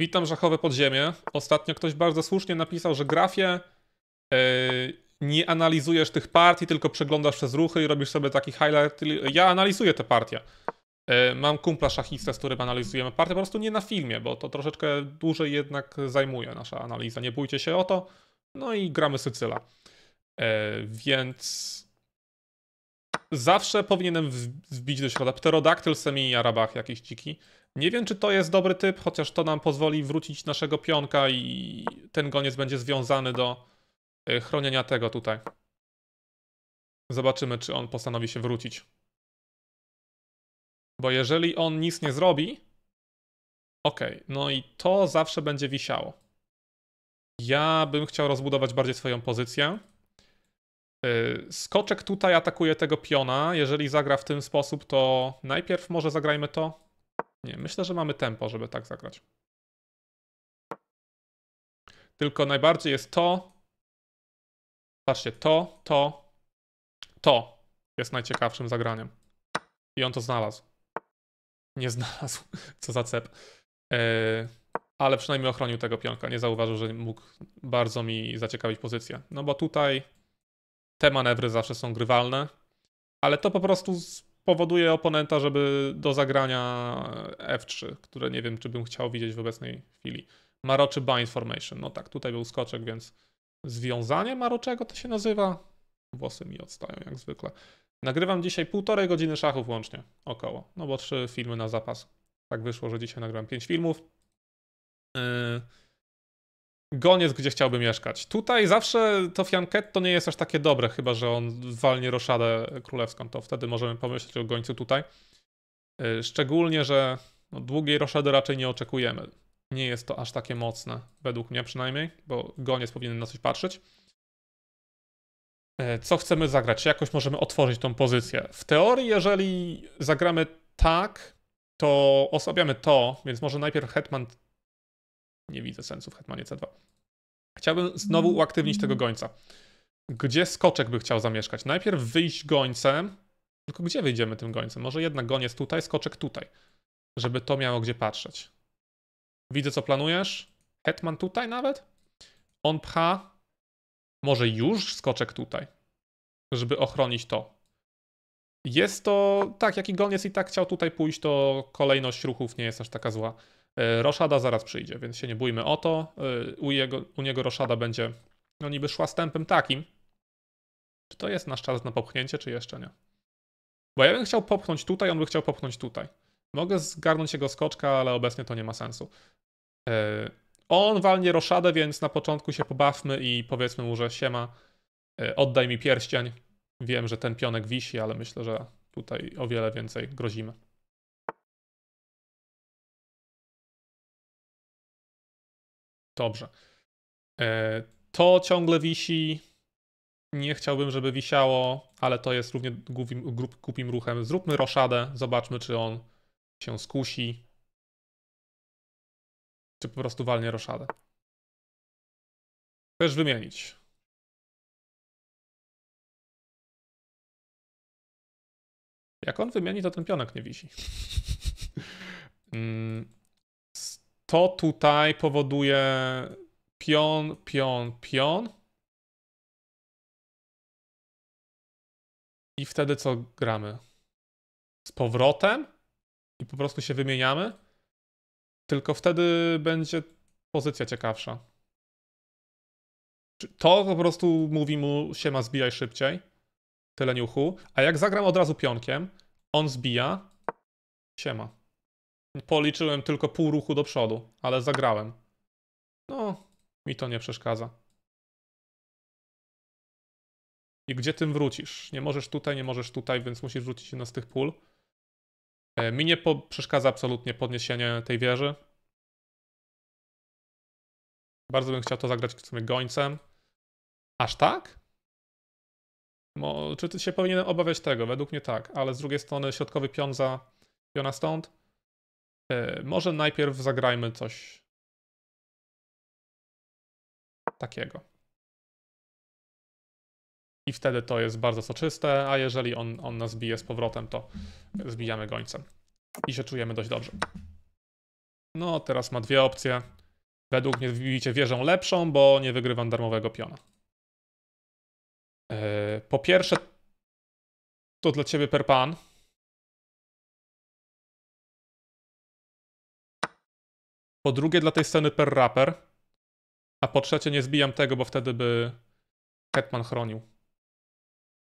Witam Żachowe Podziemie. Ostatnio ktoś bardzo słusznie napisał, że grafie yy, nie analizujesz tych partii, tylko przeglądasz przez ruchy i robisz sobie taki highlight. Ja analizuję te partie. Yy, mam kumpla szachistę, z którym analizujemy partie, po prostu nie na filmie, bo to troszeczkę dłużej jednak zajmuje nasza analiza. Nie bójcie się o to. No i gramy Sycyla. Yy, więc zawsze powinienem wbić do środka pterodaktyl, semi i arabach jakiś dziki. Nie wiem, czy to jest dobry typ, chociaż to nam pozwoli wrócić naszego pionka i ten goniec będzie związany do e, chronienia tego tutaj. Zobaczymy, czy on postanowi się wrócić. Bo jeżeli on nic nie zrobi, ok, no i to zawsze będzie wisiało. Ja bym chciał rozbudować bardziej swoją pozycję. E, skoczek tutaj atakuje tego piona. Jeżeli zagra w ten sposób, to najpierw może zagrajmy to. Nie, myślę, że mamy tempo, żeby tak zagrać. Tylko najbardziej jest to. Patrzcie, to, to, to jest najciekawszym zagraniem. I on to znalazł. Nie znalazł, co za cep. E, ale przynajmniej ochronił tego pionka. Nie zauważył, że mógł bardzo mi zaciekawić pozycję. No bo tutaj te manewry zawsze są grywalne, ale to po prostu powoduje oponenta, żeby do zagrania F3, które nie wiem, czy bym chciał widzieć w obecnej chwili. Maroczy bind formation. No tak, tutaj był skoczek, więc związanie maroczego to się nazywa. Włosy mi odstają jak zwykle. Nagrywam dzisiaj półtorej godziny szachów łącznie, około, no bo trzy filmy na zapas. Tak wyszło, że dzisiaj nagrałem pięć filmów. Yy, Goniec, gdzie chciałby mieszkać. Tutaj zawsze to Fianchetto nie jest aż takie dobre, chyba że on walnie roszadę królewską, to wtedy możemy pomyśleć o gońcu tutaj. Y, szczególnie, że no, długiej roszady raczej nie oczekujemy. Nie jest to aż takie mocne, według mnie przynajmniej, bo goniec powinien na coś patrzeć. Y, co chcemy zagrać? Jakoś możemy otworzyć tą pozycję. W teorii, jeżeli zagramy tak, to osłabiamy to, więc może najpierw Hetman nie widzę sensu w Hetmanie C2. Chciałbym znowu mm. uaktywnić tego gońca. Gdzie skoczek by chciał zamieszkać? Najpierw wyjść gońcem, tylko gdzie wyjdziemy tym gońcem? Może jednak goniec tutaj, skoczek tutaj, żeby to miało gdzie patrzeć. Widzę, co planujesz. Hetman tutaj nawet? On pcha. Może już skoczek tutaj, żeby ochronić to. Jest to, tak, jak i goniec i tak chciał tutaj pójść, to kolejność ruchów nie jest aż taka zła. E, Roszada zaraz przyjdzie, więc się nie bójmy o to. E, u, jego, u niego Roszada będzie no niby szła z tempem takim. Czy to jest nasz czas na popchnięcie, czy jeszcze nie? Bo ja bym chciał popchnąć tutaj, on by chciał popchnąć tutaj. Mogę zgarnąć jego skoczka, ale obecnie to nie ma sensu. E, on walnie roszadę, więc na początku się pobawmy i powiedzmy mu, że siema, oddaj mi pierścień. Wiem, że ten pionek wisi, ale myślę, że tutaj o wiele więcej grozimy. Dobrze. E, to ciągle wisi. Nie chciałbym, żeby wisiało, ale to jest równie głupim, ruchem. Zróbmy roszadę, zobaczmy, czy on się skusi. Czy po prostu walnie roszadę. Chcesz wymienić. Jak on wymieni, to ten pionek nie wisi. Mm to tutaj powoduje pion, pion, pion. I wtedy co gramy? Z powrotem i po prostu się wymieniamy. Tylko wtedy będzie pozycja ciekawsza. To po prostu mówi mu się ma zbijaj szybciej. Tyle niuchu. A jak zagram od razu pionkiem, on zbija, siema. Policzyłem tylko pół ruchu do przodu, ale zagrałem. No, mi to nie przeszkadza. I gdzie tym wrócisz? Nie możesz tutaj, nie możesz tutaj, więc musisz wrócić jedno z tych pól. E, mi nie przeszkadza absolutnie podniesienie tej wieży. Bardzo bym chciał to zagrać w sumie gońcem. Aż tak? Mo, czy ty się powinienem obawiać tego? Według mnie tak, ale z drugiej strony środkowy pion za piona stąd E, może najpierw zagrajmy coś takiego. I wtedy to jest bardzo soczyste, a jeżeli on, on nas bije z powrotem, to zbijamy gońcem. I się czujemy dość dobrze. No, teraz ma dwie opcje. Według mnie widzicie wieżą lepszą, bo nie wygrywam darmowego piona. E, po pierwsze, to dla ciebie per pan Po drugie dla tej sceny per rapper, A po trzecie nie zbijam tego, bo wtedy by Hetman chronił.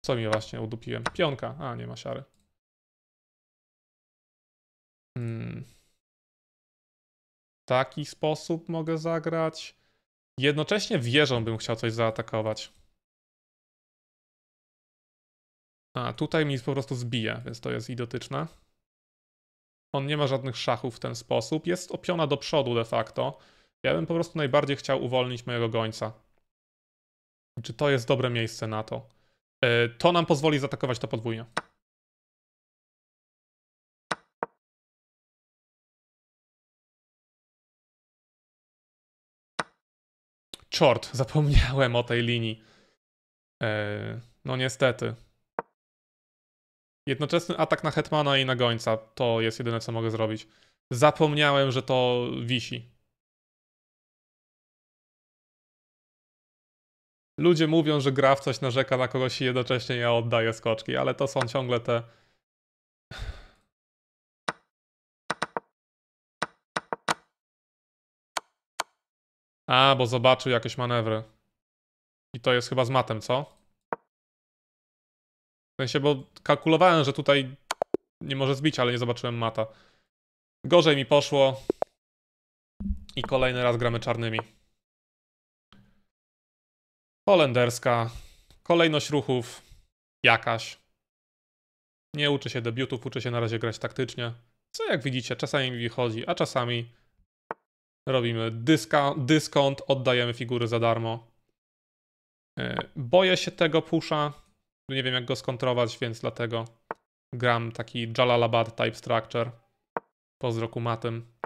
Co mi właśnie udupiłem? Pionka. A, nie ma siary. Hmm. W taki sposób mogę zagrać. Jednocześnie wieżą bym chciał coś zaatakować. A, tutaj mi po prostu zbije, więc to jest idiotyczne. On nie ma żadnych szachów w ten sposób. Jest opiona do przodu de facto. Ja bym po prostu najbardziej chciał uwolnić mojego gońca. Czy to jest dobre miejsce na to? E, to nam pozwoli zaatakować to podwójnie. Czort, zapomniałem o tej linii. E, no niestety. Jednoczesny atak na Hetmana i na Gońca. To jest jedyne, co mogę zrobić. Zapomniałem, że to wisi. Ludzie mówią, że gra w coś narzeka na kogoś i jednocześnie ja oddaję skoczki, ale to są ciągle te... A, bo zobaczył jakieś manewry. I to jest chyba z matem, co? W sensie, bo kalkulowałem, że tutaj nie może zbić, ale nie zobaczyłem mata. Gorzej mi poszło. I kolejny raz gramy czarnymi. Holenderska. Kolejność ruchów. Jakaś. Nie uczy się debiutów, uczy się na razie grać taktycznie. Co jak widzicie, czasami mi wychodzi, a czasami robimy dyskont, oddajemy figury za darmo. E, boję się tego pusza, nie wiem jak go skontrować, więc dlatego gram taki Jalalabad type structure. po Pozdro matem.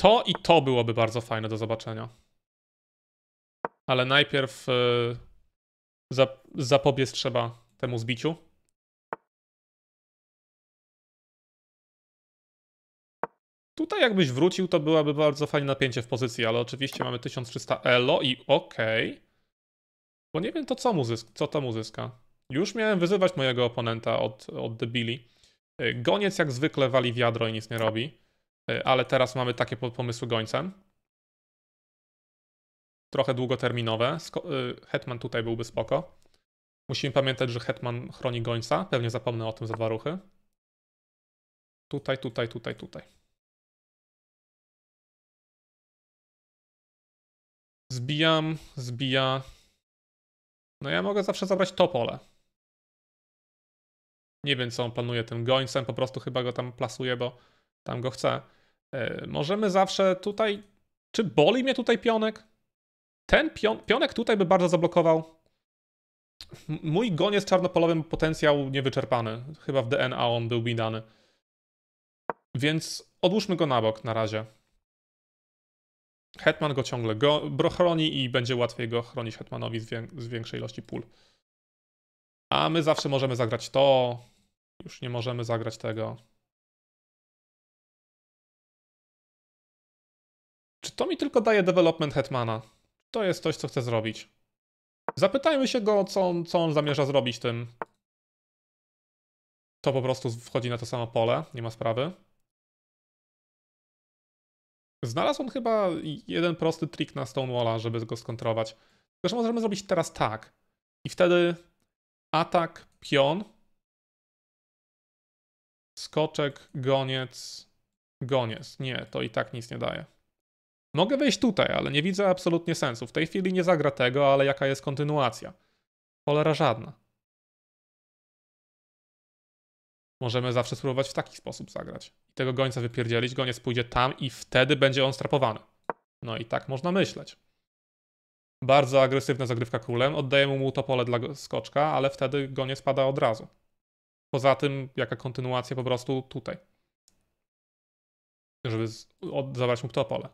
To i to byłoby bardzo fajne do zobaczenia. Ale najpierw yy, zap zapobiec trzeba temu zbiciu. Tutaj jakbyś wrócił, to byłaby bardzo fajne napięcie w pozycji, ale oczywiście mamy 1300 elo i okej. Okay. Bo nie wiem to, co, mu zysk- co tam uzyska. Już miałem wyzywać mojego oponenta od, od debili. E, goniec jak zwykle wali wiadro i nic nie robi. E, ale teraz mamy takie pomysły gońcem. Trochę długoterminowe. E, Hetman tutaj byłby spoko. Musimy pamiętać, że Hetman chroni gońca. Pewnie zapomnę o tym za dwa ruchy. Tutaj, tutaj, tutaj, tutaj. Zbijam, zbija. No ja mogę zawsze zabrać to pole. Nie wiem, co on planuje tym gońcem, po prostu chyba go tam plasuje, bo tam go chce. Yy, możemy zawsze tutaj... Czy boli mnie tutaj pionek? Ten pion... pionek tutaj by bardzo zablokował. M mój goń jest czarnopolowym, potencjał niewyczerpany. Chyba w DNA on był bidany. Więc odłóżmy go na bok na razie. Hetman go ciągle go, chroni i będzie łatwiej go chronić Hetmanowi z, wię, z większej ilości pól. A my zawsze możemy zagrać to, już nie możemy zagrać tego. Czy to mi tylko daje development Hetmana? To jest coś, co chcę zrobić. Zapytajmy się go, co on, co on zamierza zrobić tym. To po prostu wchodzi na to samo pole, nie ma sprawy. Znalazł on chyba jeden prosty trik na Stonewalla, żeby go skontrować. Zresztą możemy zrobić teraz tak. I wtedy atak, pion, skoczek, goniec, goniec. Nie, to i tak nic nie daje. Mogę wejść tutaj, ale nie widzę absolutnie sensu. W tej chwili nie zagra tego, ale jaka jest kontynuacja? Cholera żadna. Możemy zawsze spróbować w taki sposób zagrać. I tego gońca wypierdzielić, goniec pójdzie tam i wtedy będzie on strapowany. No i tak można myśleć. Bardzo agresywna zagrywka królem, oddajemy mu to pole dla skoczka, ale wtedy goniec pada od razu. Poza tym, jaka kontynuacja po prostu tutaj. Żeby zabrać mu to pole.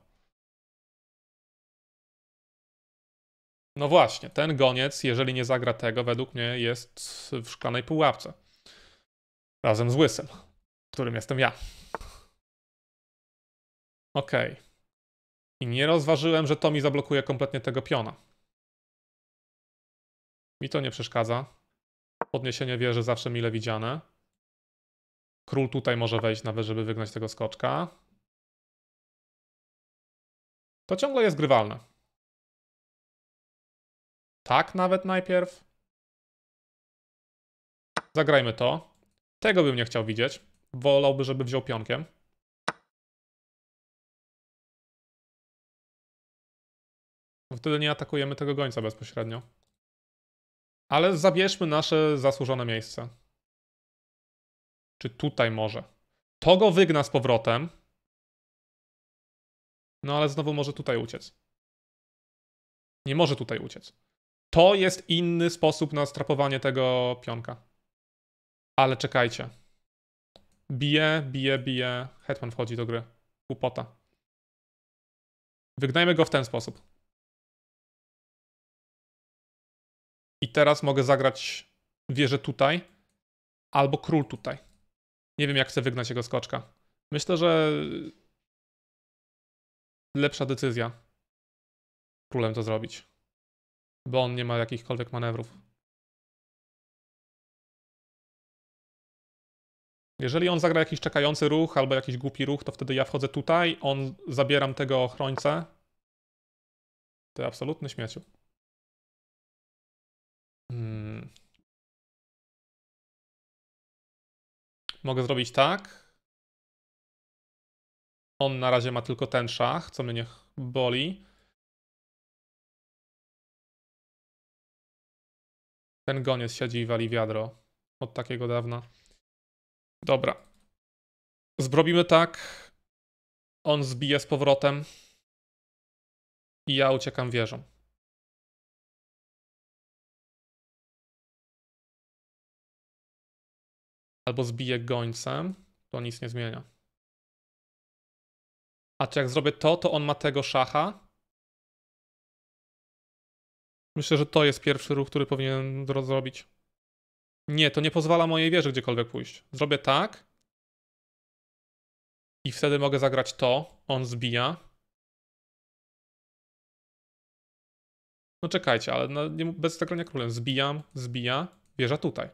No właśnie, ten goniec, jeżeli nie zagra tego, według mnie jest w szklanej pułapce. Razem z Łysem, którym jestem ja. Okej. Okay. I nie rozważyłem, że to mi zablokuje kompletnie tego piona. Mi to nie przeszkadza. Podniesienie wieży zawsze mile widziane. Król tutaj może wejść nawet, żeby wygnać tego skoczka. To ciągle jest grywalne. Tak nawet najpierw. Zagrajmy to. Tego bym nie chciał widzieć. Wolałby, żeby wziął pionkiem. wtedy nie atakujemy tego gońca bezpośrednio. Ale zabierzmy nasze zasłużone miejsce. Czy tutaj może? To go wygna z powrotem. No ale znowu może tutaj uciec. Nie może tutaj uciec. To jest inny sposób na strapowanie tego pionka. Ale czekajcie. Bije, bije, bije. Hetman wchodzi do gry. Głupota. Wygnajmy go w ten sposób. I teraz mogę zagrać wieżę tutaj albo król tutaj. Nie wiem, jak chcę wygnać jego skoczka. Myślę, że lepsza decyzja królem to zrobić. Bo on nie ma jakichkolwiek manewrów. Jeżeli on zagra jakiś czekający ruch albo jakiś głupi ruch, to wtedy ja wchodzę tutaj, on zabieram tego ochrońcę. Ty absolutny śmieciu. Hmm. Mogę zrobić tak. On na razie ma tylko ten szach, co mnie niech boli. Ten goniec siedzi i wali wiadro. Od takiego dawna. Dobra. Zrobimy tak. On zbije z powrotem. I ja uciekam wieżą. Albo zbiję gońcem. To nic nie zmienia. A czy jak zrobię to, to on ma tego szacha? Myślę, że to jest pierwszy ruch, który powinien zrobić. Nie, to nie pozwala mojej wieży gdziekolwiek pójść. Zrobię tak. I wtedy mogę zagrać to. On zbija. No czekajcie, ale no, nie, bez zagrania królem. Zbijam, zbija. Wieża tutaj.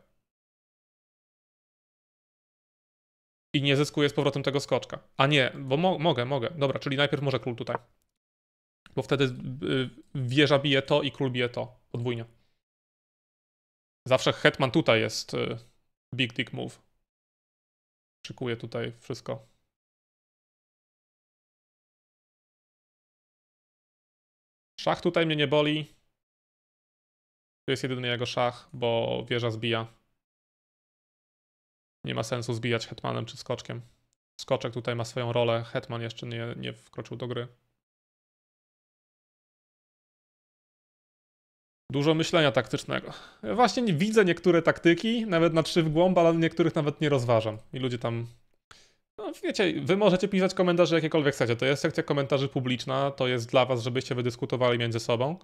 I nie zyskuję z powrotem tego skoczka. A nie, bo mo mogę, mogę. Dobra, czyli najpierw może król tutaj. Bo wtedy y, wieża bije to i król bije to. Podwójnie. Zawsze Hetman tutaj jest y, big dick move. Szykuję tutaj wszystko. Szach tutaj mnie nie boli. To jest jedyny jego szach, bo wieża zbija. Nie ma sensu zbijać hetmanem czy skoczkiem. Skoczek tutaj ma swoją rolę, hetman jeszcze nie, nie wkroczył do gry. Dużo myślenia taktycznego. Właśnie widzę niektóre taktyki, nawet na trzy w głąb, ale niektórych nawet nie rozważam. I ludzie tam. No, wiecie, wy możecie pisać komentarze jakiekolwiek chcecie. To jest sekcja komentarzy publiczna, to jest dla was, żebyście wydyskutowali między sobą.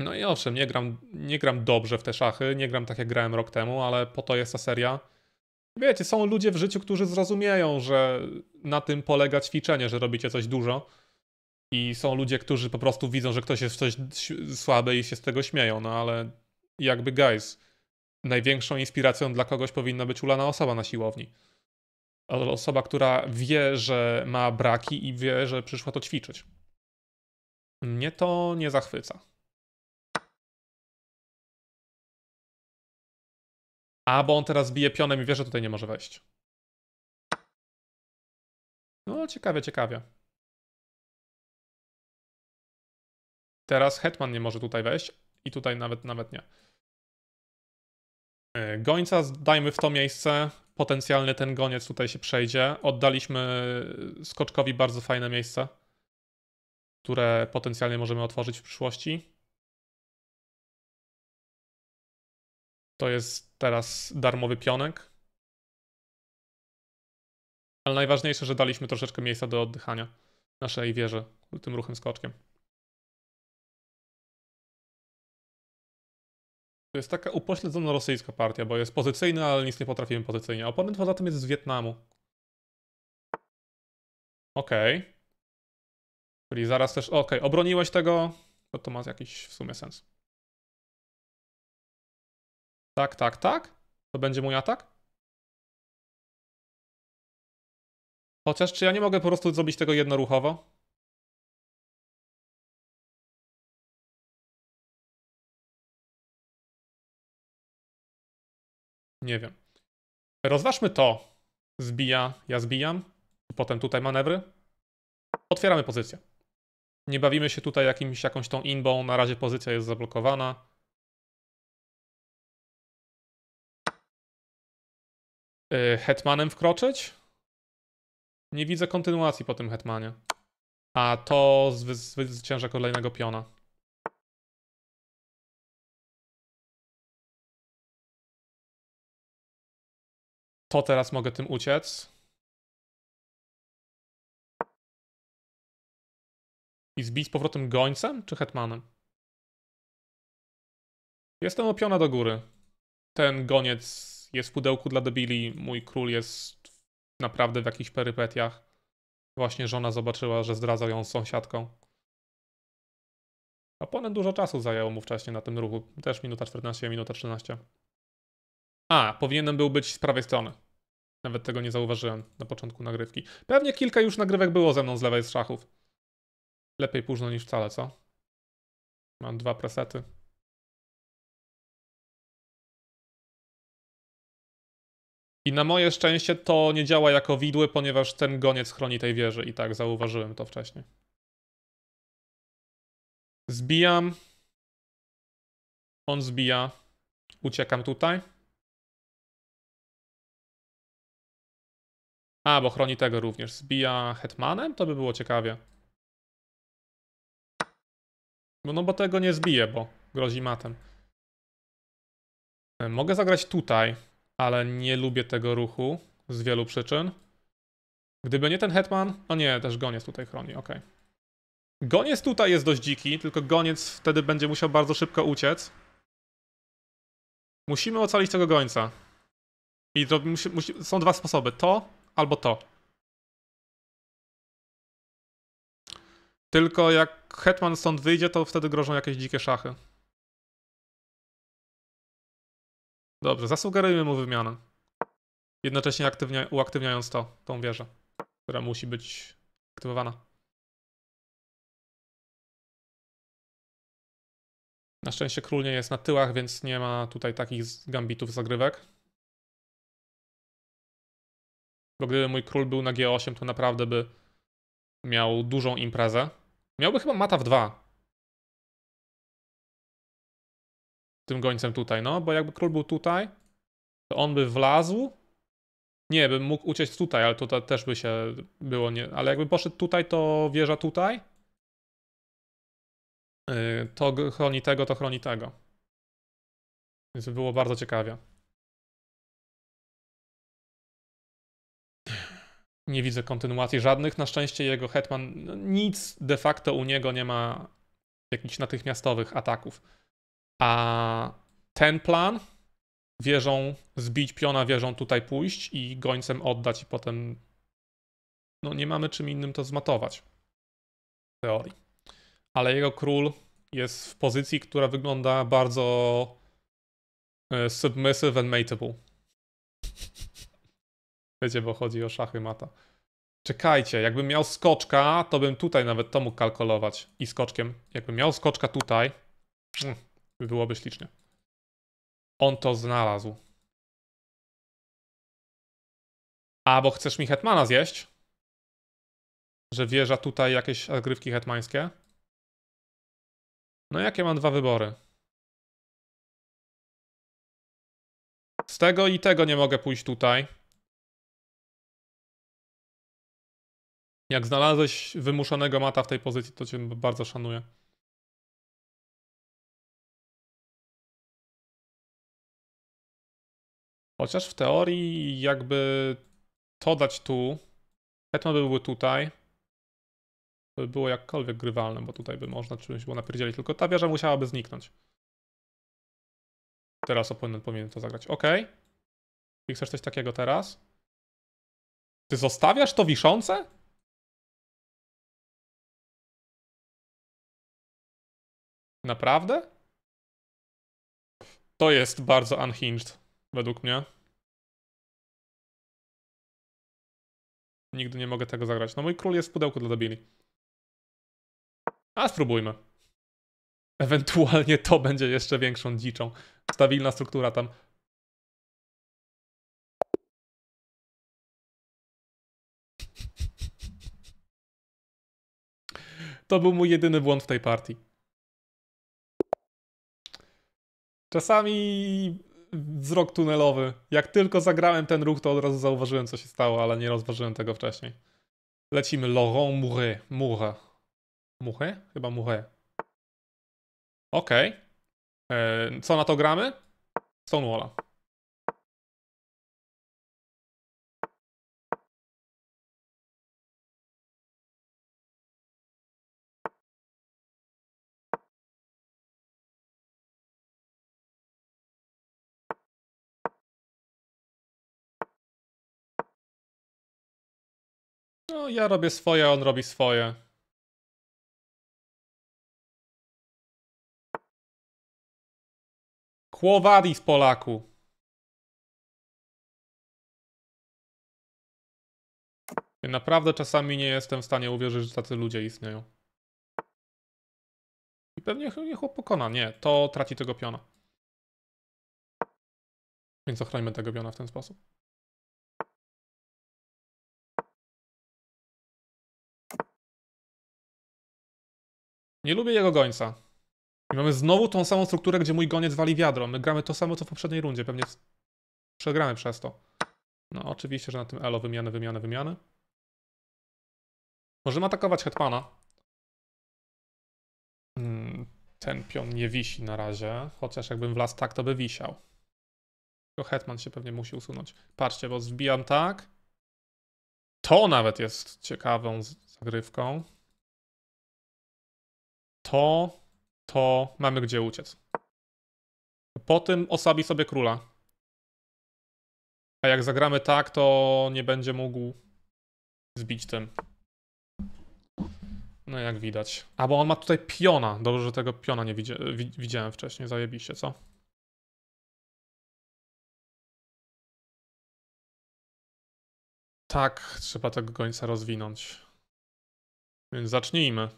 No i owszem, nie gram, nie gram dobrze w te szachy, nie gram tak jak grałem rok temu, ale po to jest ta seria. Wiecie, są ludzie w życiu, którzy zrozumieją, że na tym polega ćwiczenie, że robicie coś dużo i są ludzie, którzy po prostu widzą, że ktoś jest w coś słaby i się z tego śmieją, no ale jakby guys, największą inspiracją dla kogoś powinna być ulana osoba na siłowni. Osoba, która wie, że ma braki i wie, że przyszła to ćwiczyć. Mnie to nie zachwyca. A, bo on teraz bije pionem i wie, że tutaj nie może wejść. No, ciekawie, ciekawie. Teraz Hetman nie może tutaj wejść i tutaj nawet, nawet nie. E, gońca dajmy w to miejsce. Potencjalny ten goniec tutaj się przejdzie. Oddaliśmy e, skoczkowi bardzo fajne miejsce, które potencjalnie możemy otworzyć w przyszłości. To jest teraz darmowy pionek. Ale najważniejsze, że daliśmy troszeczkę miejsca do oddychania naszej wieży tym ruchem skoczkiem. to jest taka upośledzona rosyjska partia, bo jest pozycyjna, ale nic nie potrafimy pozycyjnie. oponent poza tym jest z Wietnamu. Okej. Okay. Czyli zaraz też, okej, okay, obroniłeś tego, to to ma jakiś w sumie sens. Tak, tak, tak. To będzie mój atak? Chociaż czy ja nie mogę po prostu zrobić tego jednoruchowo? Nie wiem. Rozważmy to. Zbija, ja zbijam. Potem tutaj manewry. Otwieramy pozycję. Nie bawimy się tutaj jakimś, jakąś tą inbą. Na razie pozycja jest zablokowana. Y, hetmanem wkroczyć? Nie widzę kontynuacji po tym hetmanie. A to zwycięża kolejnego piona. To teraz mogę tym uciec. I zbić powrotem gońcem czy hetmanem? Jestem opiona do góry. Ten goniec jest w pudełku dla debili. Mój król jest naprawdę w jakichś perypetiach. Właśnie żona zobaczyła, że zdradza ją z sąsiadką. Oponent dużo czasu zajęło mu wcześniej na tym ruchu. Też minuta 14, minuta 13. A, powinienem był być z prawej strony. Nawet tego nie zauważyłem na początku nagrywki. Pewnie kilka już nagrywek było ze mną z lewej z szachów. Lepiej późno niż wcale, co? Mam dwa presety. I na moje szczęście to nie działa jako widły, ponieważ ten goniec chroni tej wieży i tak zauważyłem to wcześniej. Zbijam. On zbija. Uciekam tutaj. A, bo chroni tego również. Zbija Hetmanem? To by było ciekawie. No, no bo tego nie zbije, bo grozi matem. E, mogę zagrać tutaj, ale nie lubię tego ruchu z wielu przyczyn. Gdyby nie ten Hetman... O no nie, też goniec tutaj chroni, ok. Goniec tutaj jest dość dziki, tylko goniec wtedy będzie musiał bardzo szybko uciec. Musimy ocalić tego gońca. I to, musi, musi, są dwa sposoby. To albo to. Tylko jak Hetman stąd wyjdzie, to wtedy grożą jakieś dzikie szachy. Dobrze, zasugerujmy mu wymianę. Jednocześnie aktywnia uaktywniając to, tą wieżę, która musi być aktywowana. Na szczęście król nie jest na tyłach, więc nie ma tutaj takich gambitów zagrywek. Bo gdyby mój król był na G8, to naprawdę by miał dużą imprezę. Miałby chyba mata w 2. Tym gońcem tutaj, no, bo jakby król był tutaj, to on by wlazł. Nie, bym mógł uciec tutaj, ale to też by się było nie. Ale jakby poszedł tutaj, to wieża tutaj. Y, to chroni tego, to chroni tego. Więc było bardzo ciekawie. nie widzę kontynuacji żadnych. Na szczęście jego Hetman, no, nic de facto u niego nie ma jakichś natychmiastowych ataków. A ten plan, wierzą zbić piona, wierzą tutaj pójść i gońcem oddać i potem no nie mamy czym innym to zmatować. W teorii. Ale jego król jest w pozycji, która wygląda bardzo e, submissive and mateable. Wiecie, bo chodzi o szachy mata. Czekajcie, jakbym miał skoczka, to bym tutaj nawet to mógł kalkulować. I skoczkiem. Jakbym miał skoczka tutaj, mm, byłoby ślicznie. On to znalazł. A, bo chcesz mi hetmana zjeść? Że wieża tutaj jakieś agrywki hetmańskie? No jakie mam dwa wybory? Z tego i tego nie mogę pójść tutaj. Jak znalazłeś wymuszonego mata w tej pozycji, to cię bardzo szanuję. Chociaż w teorii jakby to dać tu, Hetman byłby tutaj, by było jakkolwiek grywalne, bo tutaj by można czymś było napierdzielić, tylko ta wieża musiałaby zniknąć. Teraz oponent powinien to zagrać. Ok. I chcesz coś takiego teraz? Ty zostawiasz to wiszące? Naprawdę? To jest bardzo unhinged, według mnie. Nigdy nie mogę tego zagrać. No mój król jest w pudełku dla debili. A spróbujmy. Ewentualnie to będzie jeszcze większą dziczą. Stabilna struktura tam. To był mój jedyny błąd w tej partii. Czasami wzrok tunelowy. Jak tylko zagrałem ten ruch, to od razu zauważyłem, co się stało, ale nie rozważyłem tego wcześniej. Lecimy. Laurent Mouret. Mouret. Mouret? Chyba Mouret. Okej. Okay. E, co na to gramy? Stonewalla. ja robię swoje, on robi swoje. z Polaku. Ja naprawdę czasami nie jestem w stanie uwierzyć, że tacy ludzie istnieją. I pewnie nie chłop pokona. Nie, to traci tego piona. Więc ochrońmy tego piona w ten sposób. Nie lubię jego gońca. I mamy znowu tą samą strukturę, gdzie mój goniec wali wiadro. My gramy to samo, co w poprzedniej rundzie. Pewnie przegramy przez to. No oczywiście, że na tym elo wymiany, wymiany, wymiany. Możemy atakować hetmana. Hmm, ten pion nie wisi na razie, chociaż jakbym wlazł tak, to by wisiał. Tylko hetman się pewnie musi usunąć. Patrzcie, bo zbijam tak. To nawet jest ciekawą zagrywką to, to mamy gdzie uciec. Po tym osabi sobie króla. A jak zagramy tak, to nie będzie mógł zbić tym. No jak widać. A bo on ma tutaj piona. Dobrze, że tego piona nie widziałem wcześniej. Zajebiście, co? Tak, trzeba tego gońca rozwinąć. Więc zacznijmy.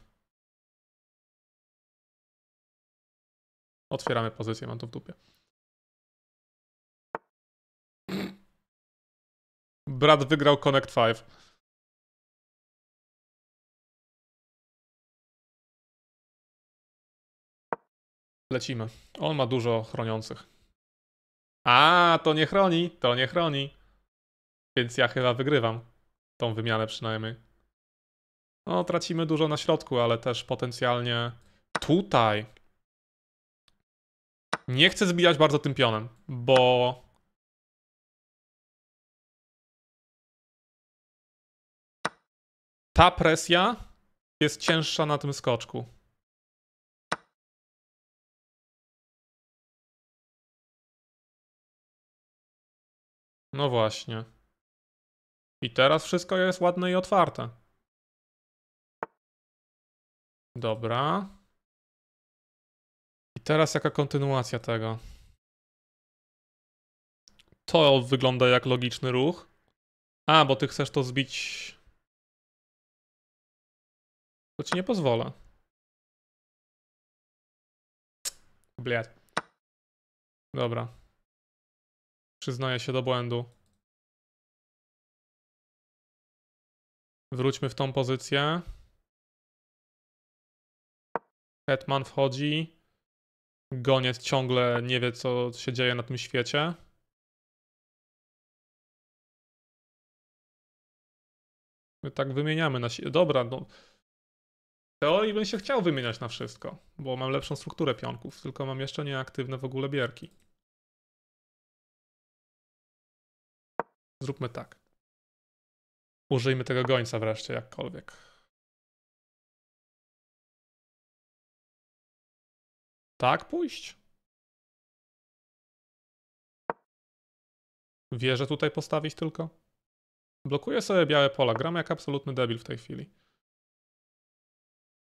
Otwieramy pozycję, mam to w dupie. Brat wygrał Connect 5. Lecimy. On ma dużo chroniących. A, to nie chroni, to nie chroni. Więc ja chyba wygrywam tą wymianę przynajmniej. No, tracimy dużo na środku, ale też potencjalnie tutaj nie chcę zbijać bardzo tym pionem, bo... Ta presja jest cięższa na tym skoczku. No właśnie. I teraz wszystko jest ładne i otwarte. Dobra. I teraz jaka kontynuacja tego? To wygląda jak logiczny ruch. A, bo ty chcesz to zbić. To ci nie pozwolę. Bliad. Dobra. Przyznaję się do błędu. Wróćmy w tą pozycję. Hetman wchodzi. Goniec ciągle nie wie, co się dzieje na tym świecie. My tak wymieniamy na siebie. Dobra, no. W teorii bym się chciał wymieniać na wszystko, bo mam lepszą strukturę pionków, tylko mam jeszcze nieaktywne w ogóle bierki. Zróbmy tak. Użyjmy tego gońca wreszcie jakkolwiek. Tak pójść? Wieżę tutaj postawić tylko? Blokuję sobie białe pola. Gram jak absolutny debil w tej chwili.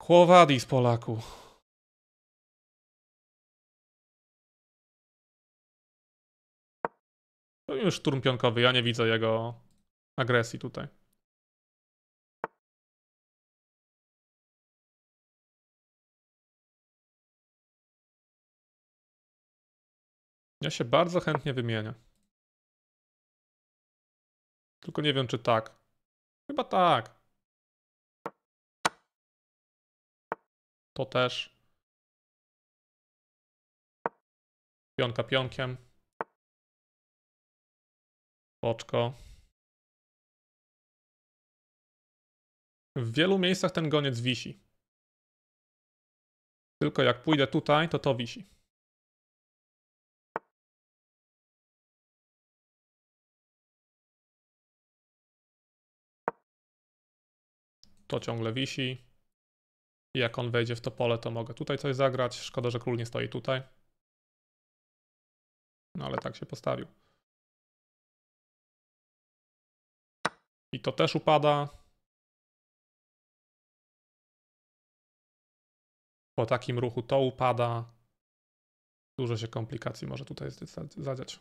Kłowadis, Polaku. już turm pionkowy. Ja nie widzę jego agresji tutaj. Ja się bardzo chętnie wymienię. Tylko nie wiem, czy tak. Chyba tak. To też. Pionka pionkiem. Oczko. W wielu miejscach ten goniec wisi. Tylko jak pójdę tutaj, to to wisi. to ciągle wisi. jak on wejdzie w to pole, to mogę tutaj coś zagrać. Szkoda, że król nie stoi tutaj. No ale tak się postawił. I to też upada. Po takim ruchu to upada. Dużo się komplikacji może tutaj zadziać.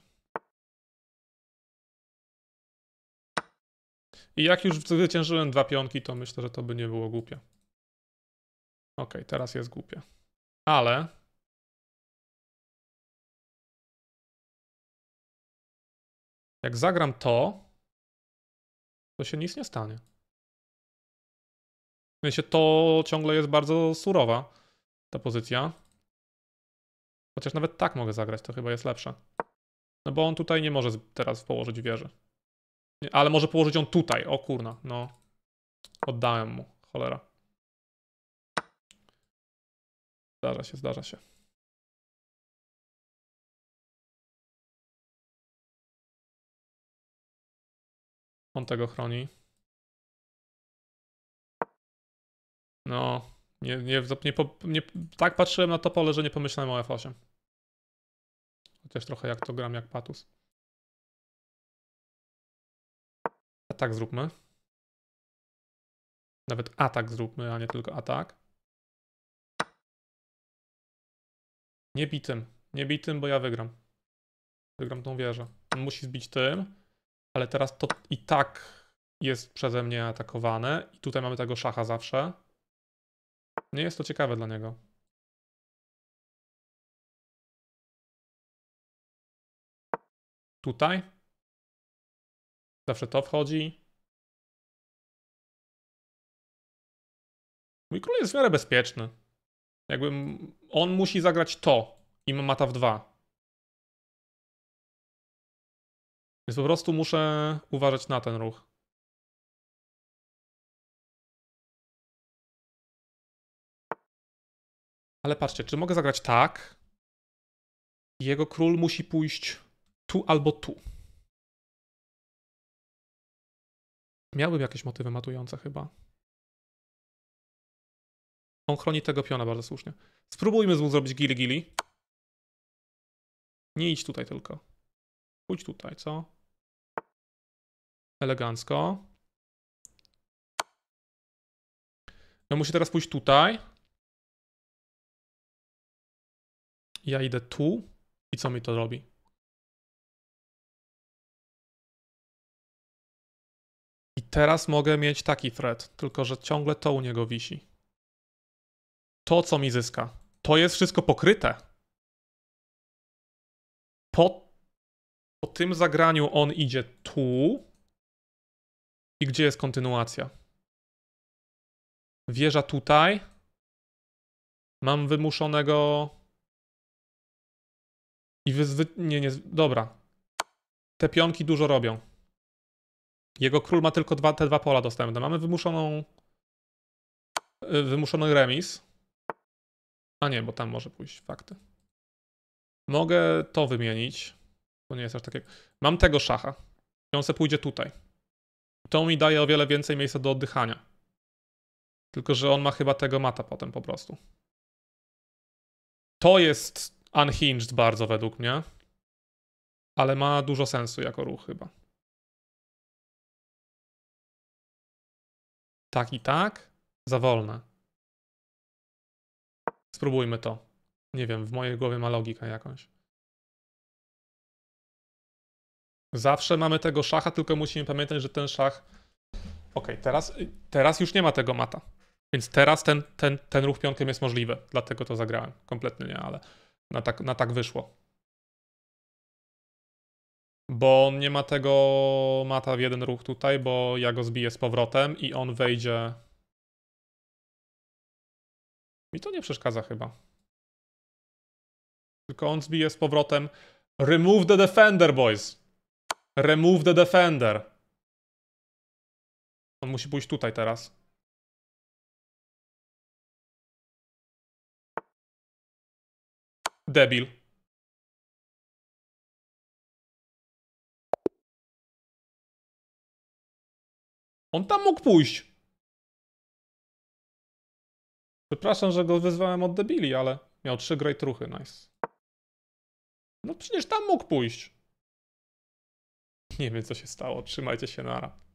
I jak już zwyciężyłem dwa pionki, to myślę, że to by nie było głupie. Ok, teraz jest głupie. Ale... Jak zagram to, to się nic nie stanie. W sensie to ciągle jest bardzo surowa ta pozycja. Chociaż nawet tak mogę zagrać, to chyba jest lepsze. No bo on tutaj nie może teraz położyć wieży. Ale może położyć ją tutaj. O kurna, no. Oddałem mu. Cholera. Zdarza się, zdarza się. On tego chroni. No, nie, nie, nie, nie, tak patrzyłem na to pole, że nie pomyślałem o F8. Chociaż trochę jak to gram jak patus. Atak zróbmy. Nawet atak zróbmy, a nie tylko atak. Nie bij tym. Nie bij tym, bo ja wygram. Wygram tą wieżę. On musi zbić tym, ale teraz to i tak jest przeze mnie atakowane. I tutaj mamy tego szacha zawsze. Nie jest to ciekawe dla niego. Tutaj Zawsze to wchodzi. Mój król jest w miarę bezpieczny. Jakby on musi zagrać to i ma mata w dwa. Więc po prostu muszę uważać na ten ruch. Ale patrzcie, czy mogę zagrać tak? Jego król musi pójść tu albo tu. Miałbym jakieś motywy matujące chyba. On chroni tego piona bardzo słusznie. Spróbujmy znowu zrobić gili-gili. Nie idź tutaj tylko. Pójdź tutaj, co? Elegancko. No musi teraz pójść tutaj. Ja idę tu. I co mi to robi? Teraz mogę mieć taki thread, tylko że ciągle to u niego wisi. To, co mi zyska, to jest wszystko pokryte. Po, po tym zagraniu on idzie tu. I gdzie jest kontynuacja? Wieża tutaj. Mam wymuszonego. I wyzwy... Nie, nie. Dobra. Te pionki dużo robią. Jego król ma tylko dwa, te dwa pola dostępne. Mamy wymuszoną... Wymuszony remis. A nie, bo tam może pójść fakty. Mogę to wymienić. To nie jest aż takie... Mam tego szacha. I on se pójdzie tutaj. To mi daje o wiele więcej miejsca do oddychania. Tylko, że on ma chyba tego mata potem po prostu. To jest unhinged bardzo według mnie. Ale ma dużo sensu jako ruch chyba. tak i tak, za wolne. Spróbujmy to. Nie wiem, w mojej głowie ma logika jakąś. Zawsze mamy tego szacha, tylko musimy pamiętać, że ten szach. Ok, teraz, teraz już nie ma tego mata. Więc teraz ten, ten, ten ruch pionkiem jest możliwy. Dlatego to zagrałem. Kompletnie nie, ale na tak, na tak wyszło. Bo on nie ma tego mata w jeden ruch tutaj, bo ja go zbiję z powrotem i on wejdzie. Mi to nie przeszkadza chyba. Tylko on zbije z powrotem. Remove the defender, boys. Remove the defender. On musi pójść tutaj teraz. Debil. On tam mógł pójść. Przepraszam, że go wyzwałem od debili, ale miał trzy great ruchy, nice. No przecież tam mógł pójść. Nie wiem, co się stało. Trzymajcie się, nara.